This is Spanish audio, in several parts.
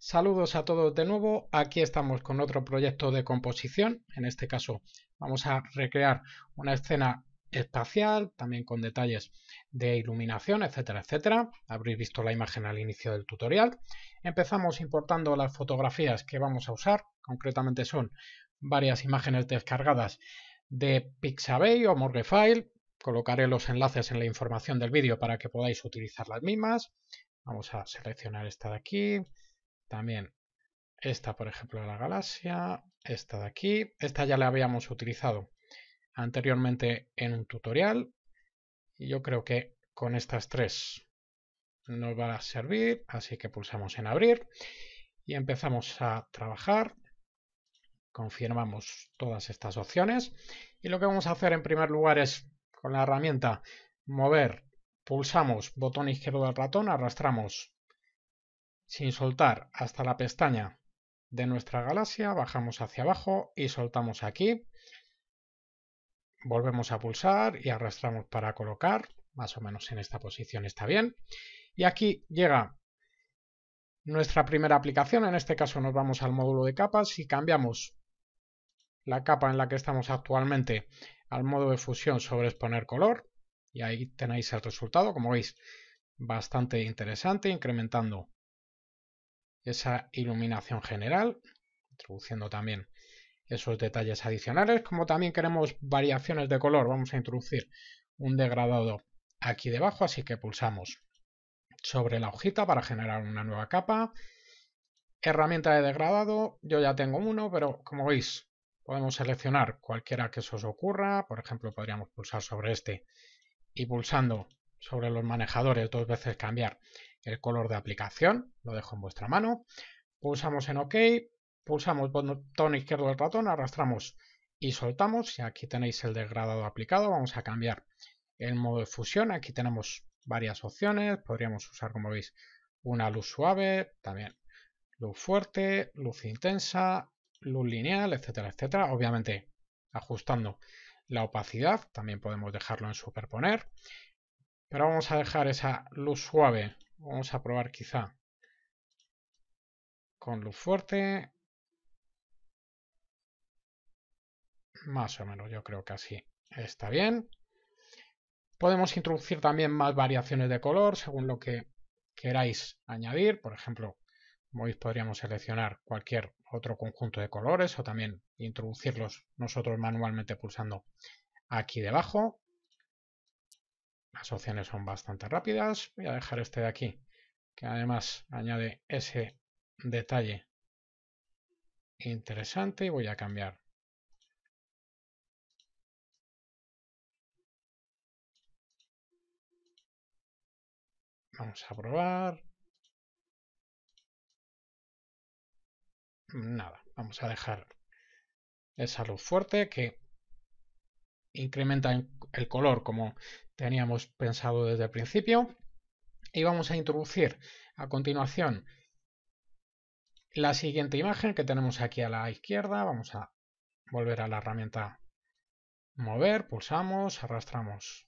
Saludos a todos de nuevo, aquí estamos con otro proyecto de composición, en este caso vamos a recrear una escena espacial, también con detalles de iluminación, etcétera, etcétera. Habréis visto la imagen al inicio del tutorial. Empezamos importando las fotografías que vamos a usar, concretamente son varias imágenes descargadas de Pixabay o File. Colocaré los enlaces en la información del vídeo para que podáis utilizar las mismas. Vamos a seleccionar esta de aquí, también esta, por ejemplo, de la galaxia, esta de aquí, esta ya la habíamos utilizado anteriormente en un tutorial. Y yo creo que con estas tres nos va a servir, así que pulsamos en abrir y empezamos a trabajar. Confirmamos todas estas opciones y lo que vamos a hacer en primer lugar es con la herramienta mover, pulsamos botón izquierdo del ratón, arrastramos sin soltar hasta la pestaña de nuestra galaxia, bajamos hacia abajo y soltamos aquí. Volvemos a pulsar y arrastramos para colocar, más o menos en esta posición está bien. Y aquí llega nuestra primera aplicación, en este caso nos vamos al módulo de capas y cambiamos la capa en la que estamos actualmente al modo de fusión sobre exponer color y ahí tenéis el resultado, como veis, bastante interesante, incrementando esa iluminación general, introduciendo también esos detalles adicionales, como también queremos variaciones de color, vamos a introducir un degradado aquí debajo, así que pulsamos sobre la hojita para generar una nueva capa. Herramienta de degradado, yo ya tengo uno, pero como veis podemos seleccionar cualquiera que se os ocurra, por ejemplo podríamos pulsar sobre este y pulsando sobre los manejadores dos veces cambiar el color de aplicación, lo dejo en vuestra mano, pulsamos en OK, pulsamos botón izquierdo del ratón, arrastramos y soltamos, y aquí tenéis el degradado aplicado, vamos a cambiar el modo de fusión, aquí tenemos varias opciones, podríamos usar como veis una luz suave, también luz fuerte, luz intensa, luz lineal, etcétera, etcétera, obviamente ajustando la opacidad, también podemos dejarlo en superponer, pero vamos a dejar esa luz suave Vamos a probar quizá con luz fuerte. Más o menos, yo creo que así está bien. Podemos introducir también más variaciones de color según lo que queráis añadir. Por ejemplo, podríamos seleccionar cualquier otro conjunto de colores o también introducirlos nosotros manualmente pulsando aquí debajo. Las opciones son bastante rápidas. Voy a dejar este de aquí, que además añade ese detalle interesante y voy a cambiar. Vamos a probar. Nada, vamos a dejar esa luz fuerte que incrementa el color como teníamos pensado desde el principio. Y vamos a introducir a continuación la siguiente imagen que tenemos aquí a la izquierda. Vamos a volver a la herramienta mover, pulsamos, arrastramos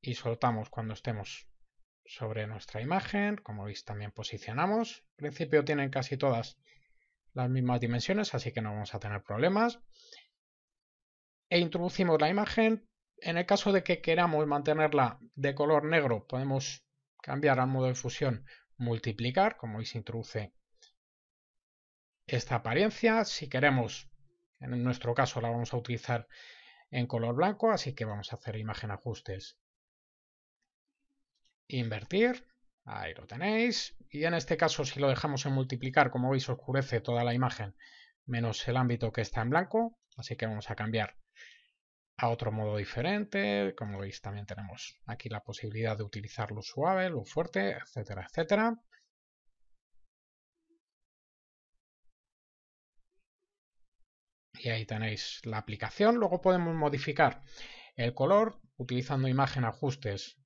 y soltamos cuando estemos sobre nuestra imagen. Como veis también posicionamos. En principio tienen casi todas las mismas dimensiones, así que no vamos a tener problemas. E introducimos la imagen en el caso de que queramos mantenerla de color negro, podemos cambiar al modo de fusión multiplicar, como veis introduce esta apariencia. Si queremos, en nuestro caso la vamos a utilizar en color blanco, así que vamos a hacer imagen ajustes. Invertir, ahí lo tenéis. Y en este caso si lo dejamos en multiplicar, como veis oscurece toda la imagen menos el ámbito que está en blanco, así que vamos a cambiar otro modo diferente. Como veis, también tenemos aquí la posibilidad de utilizar suave, lo fuerte, etcétera, etcétera. Y ahí tenéis la aplicación. Luego podemos modificar el color utilizando imagen ajustes,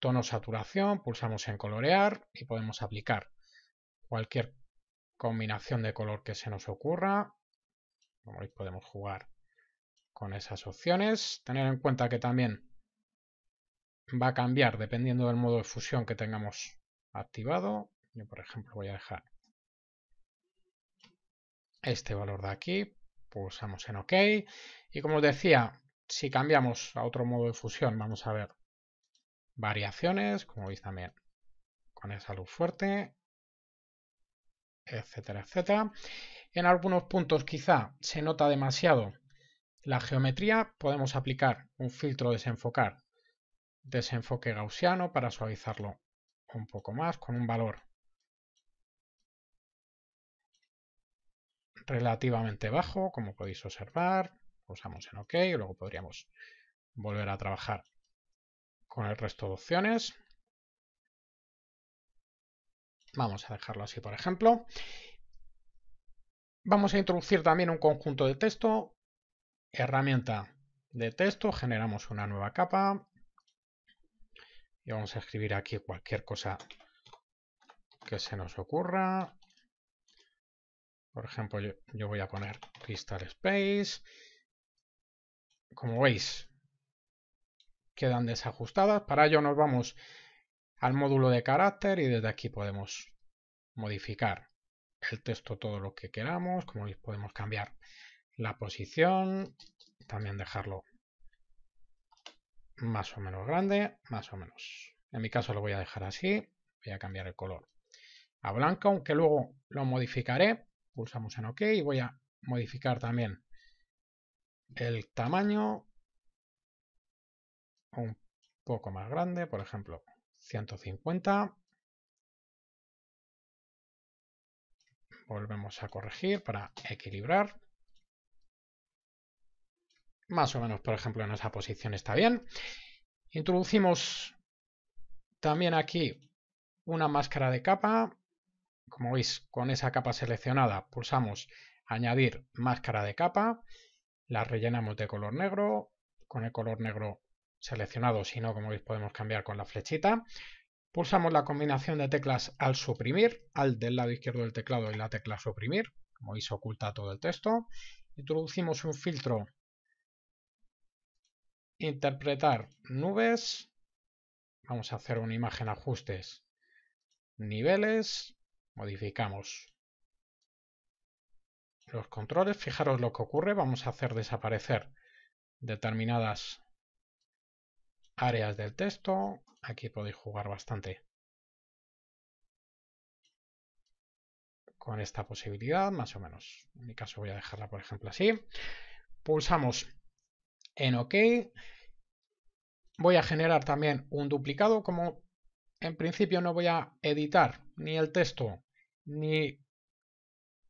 tono saturación, pulsamos en colorear y podemos aplicar cualquier combinación de color que se nos ocurra. Como veis podemos jugar con esas opciones. Tener en cuenta que también va a cambiar dependiendo del modo de fusión que tengamos activado. Yo, por ejemplo, voy a dejar este valor de aquí, pulsamos en OK. Y como os decía, si cambiamos a otro modo de fusión, vamos a ver variaciones, como veis también con esa luz fuerte, etcétera, etcétera. En algunos puntos quizá se nota demasiado la geometría podemos aplicar un filtro desenfocar, desenfoque gaussiano para suavizarlo un poco más con un valor relativamente bajo, como podéis observar, Pulsamos en OK, y luego podríamos volver a trabajar con el resto de opciones. Vamos a dejarlo así, por ejemplo. Vamos a introducir también un conjunto de texto herramienta de texto, generamos una nueva capa y vamos a escribir aquí cualquier cosa que se nos ocurra. Por ejemplo, yo, voy a poner Crystal Space. Como veis, quedan desajustadas. Para ello nos vamos al módulo de carácter y desde aquí podemos modificar el texto todo lo que queramos. Como veis, podemos cambiar la posición, también dejarlo más o menos grande, más o menos. En mi caso lo voy a dejar así, voy a cambiar el color a blanco, aunque luego lo modificaré. Pulsamos en OK y voy a modificar también el tamaño un poco más grande, por ejemplo, 150. Volvemos a corregir para equilibrar más o menos, por ejemplo, en esa posición está bien. Introducimos también aquí una máscara de capa. Como veis, con esa capa seleccionada pulsamos añadir máscara de capa, la rellenamos de color negro, con el color negro seleccionado, si no, como veis, podemos cambiar con la flechita. Pulsamos la combinación de teclas al suprimir, al del lado izquierdo del teclado y la tecla suprimir, como veis oculta todo el texto. Introducimos un filtro Interpretar nubes. Vamos a hacer una imagen ajustes. Niveles. Modificamos los controles. Fijaros lo que ocurre. Vamos a hacer desaparecer determinadas áreas del texto. Aquí podéis jugar bastante con esta posibilidad, más o menos. En mi caso voy a dejarla, por ejemplo, así. Pulsamos en OK. Voy a generar también un duplicado, como en principio no voy a editar ni el texto ni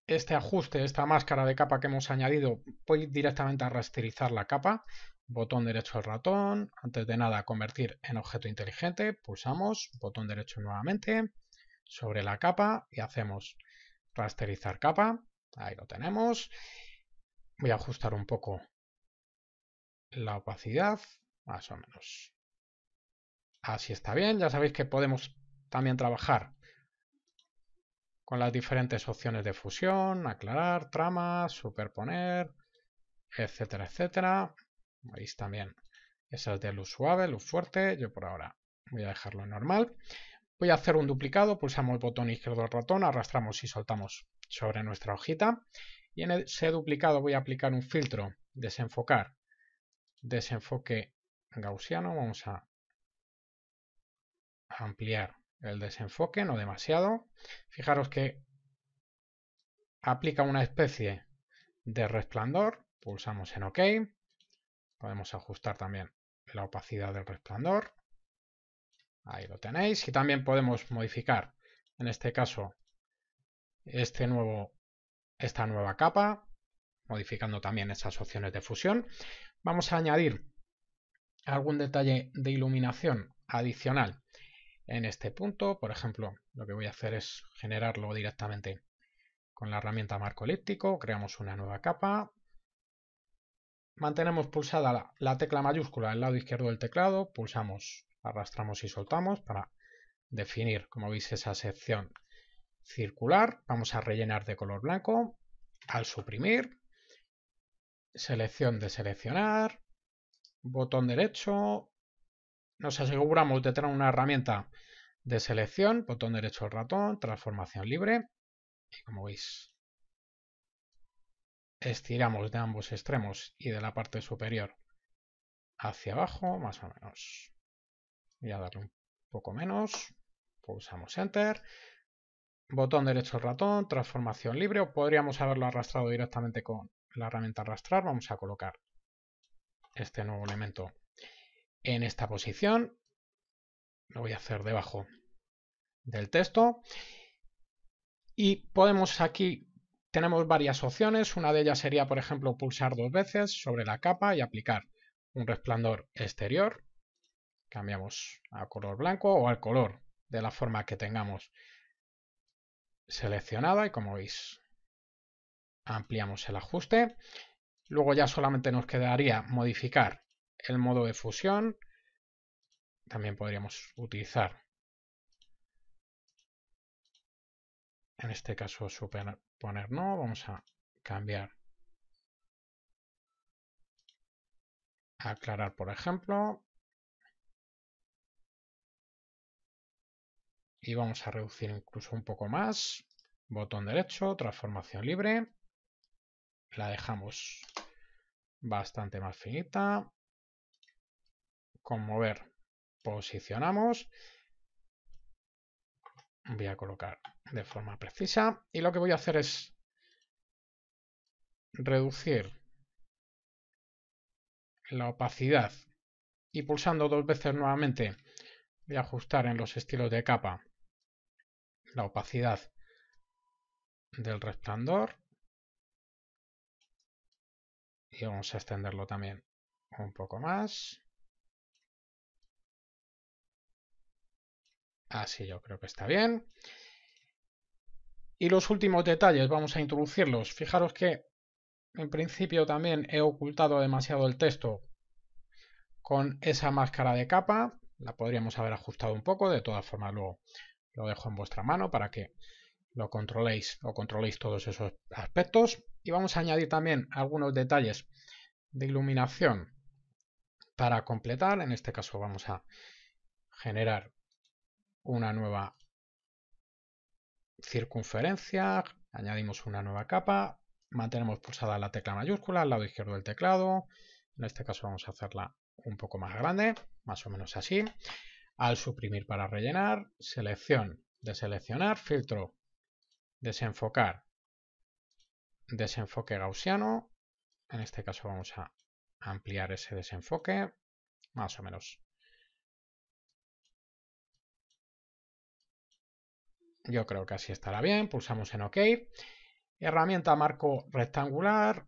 este ajuste, esta máscara de capa que hemos añadido, voy directamente a rasterizar la capa. Botón derecho al ratón, antes de nada convertir en objeto inteligente, pulsamos, botón derecho nuevamente, sobre la capa y hacemos rasterizar capa. Ahí lo tenemos. Voy a ajustar un poco la opacidad, más o menos. Así está bien, ya sabéis que podemos también trabajar con las diferentes opciones de fusión, aclarar, tramas, superponer, etcétera, etcétera. Veis también esas de luz suave, luz fuerte, yo por ahora voy a dejarlo normal. Voy a hacer un duplicado, pulsamos el botón izquierdo del ratón, arrastramos y soltamos sobre nuestra hojita. Y en ese duplicado voy a aplicar un filtro, desenfocar, desenfoque gaussiano. Vamos a ampliar el desenfoque, no demasiado. Fijaros que aplica una especie de resplandor. Pulsamos en OK. Podemos ajustar también la opacidad del resplandor. Ahí lo tenéis. Y también podemos modificar, en este caso, este nuevo, esta nueva capa modificando también esas opciones de fusión. Vamos a añadir algún detalle de iluminación adicional en este punto. Por ejemplo, lo que voy a hacer es generarlo directamente con la herramienta marco elíptico. Creamos una nueva capa. Mantenemos pulsada la, tecla mayúscula del lado izquierdo del teclado. Pulsamos, arrastramos y soltamos para definir, como veis, esa sección circular. Vamos a rellenar de color blanco. Al suprimir, selección de seleccionar, botón derecho, nos aseguramos de tener una herramienta de selección, botón derecho del ratón, transformación libre, y como veis, estiramos de ambos extremos y de la parte superior hacia abajo, más o menos. Voy a darle un poco menos, pulsamos Enter, Botón derecho del ratón, transformación libre, o podríamos haberlo arrastrado directamente con la herramienta arrastrar. Vamos a colocar este nuevo elemento en esta posición. Lo voy a hacer debajo del texto. Y podemos aquí, tenemos varias opciones. Una de ellas sería, por ejemplo, pulsar dos veces sobre la capa y aplicar un resplandor exterior. Cambiamos a color blanco o al color de la forma que tengamos seleccionada y como veis ampliamos el ajuste. Luego ya solamente nos quedaría modificar el modo de fusión. También podríamos utilizar en este caso superponer no, vamos a cambiar aclarar por ejemplo y vamos a reducir incluso un poco más. Botón derecho, transformación libre. La dejamos bastante más finita. Con mover posicionamos. Voy a colocar de forma precisa. Y lo que voy a hacer es reducir la opacidad. Y pulsando dos veces nuevamente voy a ajustar en los estilos de capa la opacidad del resplandor y vamos a extenderlo también un poco más. Así yo creo que está bien. Y los últimos detalles vamos a introducirlos. Fijaros que en principio también he ocultado demasiado el texto con esa máscara de capa. La podríamos haber ajustado un poco, de todas formas luego lo dejo en vuestra mano para que lo controléis o controléis todos esos aspectos. Y vamos a añadir también algunos detalles de iluminación para completar. En este caso vamos a generar una nueva circunferencia, añadimos una nueva capa, mantenemos pulsada la tecla mayúscula al lado izquierdo del teclado, en este caso vamos a hacerla un poco más grande, más o menos así. Al suprimir para rellenar, selección, deseleccionar, filtro, desenfocar, desenfoque gaussiano. En este caso vamos a ampliar ese desenfoque, más o menos. Yo creo que así estará bien. Pulsamos en OK. Herramienta marco rectangular.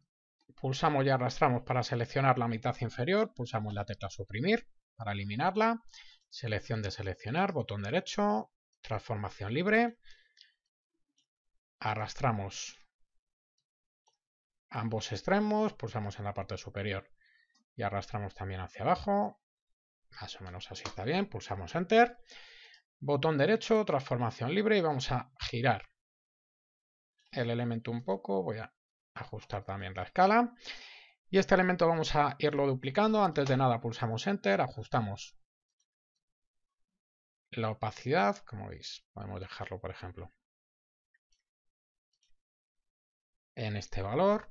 Pulsamos y arrastramos para seleccionar la mitad inferior. Pulsamos la tecla suprimir para eliminarla. Selección de seleccionar, botón derecho, transformación libre. Arrastramos ambos extremos, pulsamos en la parte superior y arrastramos también hacia abajo. Más o menos así está bien, pulsamos Enter. Botón derecho, transformación libre y vamos a girar el elemento un poco. Voy a ajustar también la escala. Y este elemento vamos a irlo duplicando. Antes de nada pulsamos Enter, ajustamos la opacidad, como veis, podemos dejarlo, por ejemplo, en este valor.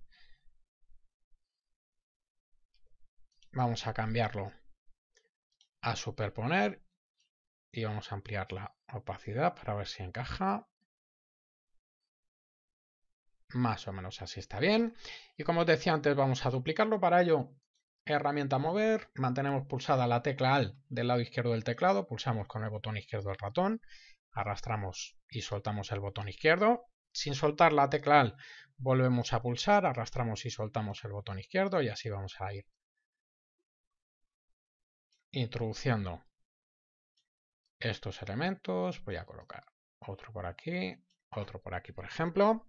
Vamos a cambiarlo a superponer y vamos a ampliar la opacidad para ver si encaja. Más o menos así está bien. Y como os decía antes, vamos a duplicarlo. Para ello herramienta mover, mantenemos pulsada la tecla AL del lado izquierdo del teclado, pulsamos con el botón izquierdo del ratón, arrastramos y soltamos el botón izquierdo. Sin soltar la tecla AL volvemos a pulsar, arrastramos y soltamos el botón izquierdo y así vamos a ir introduciendo estos elementos. Voy a colocar otro por aquí, otro por aquí por ejemplo.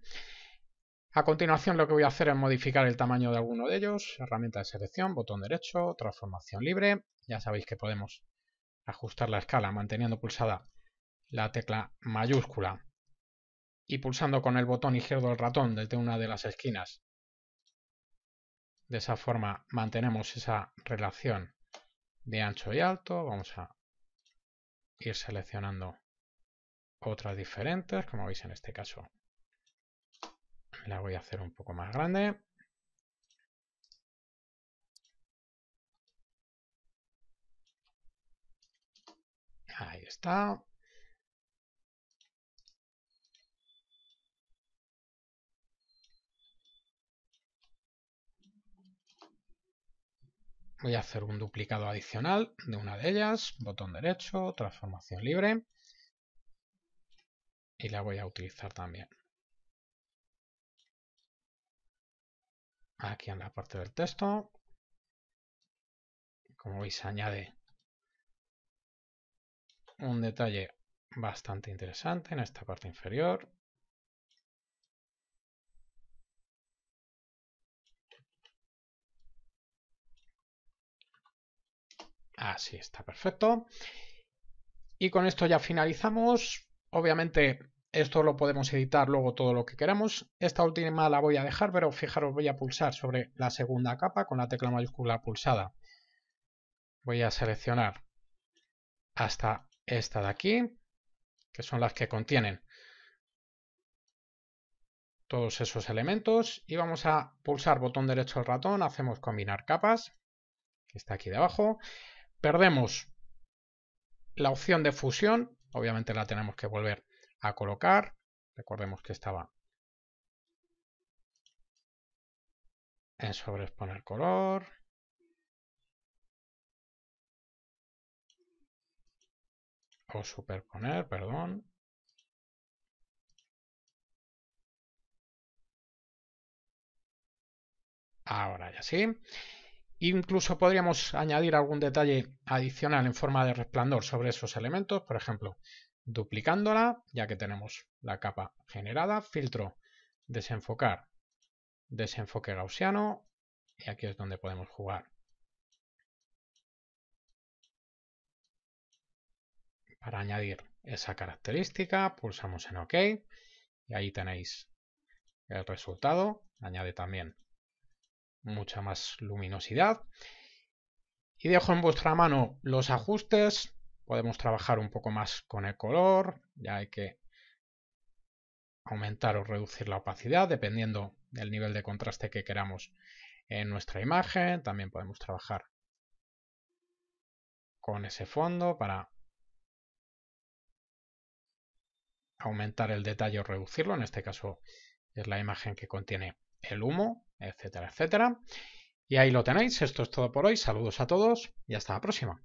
A continuación lo que voy a hacer es modificar el tamaño de alguno de ellos, herramienta de selección, botón derecho, transformación libre, ya sabéis que podemos ajustar la escala manteniendo pulsada la tecla mayúscula y pulsando con el botón izquierdo del ratón desde una de las esquinas. De esa forma mantenemos esa relación de ancho y alto, vamos a ir seleccionando otras diferentes, como veis en este caso la voy a hacer un poco más grande. Ahí está. Voy a hacer un duplicado adicional de una de ellas, botón derecho, transformación libre, y la voy a utilizar también. aquí en la parte del texto. Como veis, añade un detalle bastante interesante en esta parte inferior. Así está perfecto. Y con esto ya finalizamos. Obviamente esto lo podemos editar luego todo lo que queramos. Esta última la voy a dejar, pero fijaros, voy a pulsar sobre la segunda capa con la tecla mayúscula pulsada. Voy a seleccionar hasta esta de aquí, que son las que contienen todos esos elementos. Y vamos a pulsar botón derecho del ratón, hacemos combinar capas, que está aquí debajo. Perdemos la opción de fusión, obviamente la tenemos que volver a colocar. Recordemos que estaba en sobreexponer color. O superponer, perdón. Ahora ya sí. Incluso podríamos añadir algún detalle adicional en forma de resplandor sobre esos elementos. Por ejemplo, Duplicándola, ya que tenemos la capa generada, filtro, desenfocar, desenfoque gaussiano, y aquí es donde podemos jugar. Para añadir esa característica, pulsamos en OK, y ahí tenéis el resultado. Añade también mucha más luminosidad. Y dejo en vuestra mano los ajustes Podemos trabajar un poco más con el color, ya hay que aumentar o reducir la opacidad dependiendo del nivel de contraste que queramos en nuestra imagen. También podemos trabajar con ese fondo para aumentar el detalle o reducirlo. En este caso es la imagen que contiene el humo, etcétera, etcétera. Y ahí lo tenéis. Esto es todo por hoy. Saludos a todos y hasta la próxima.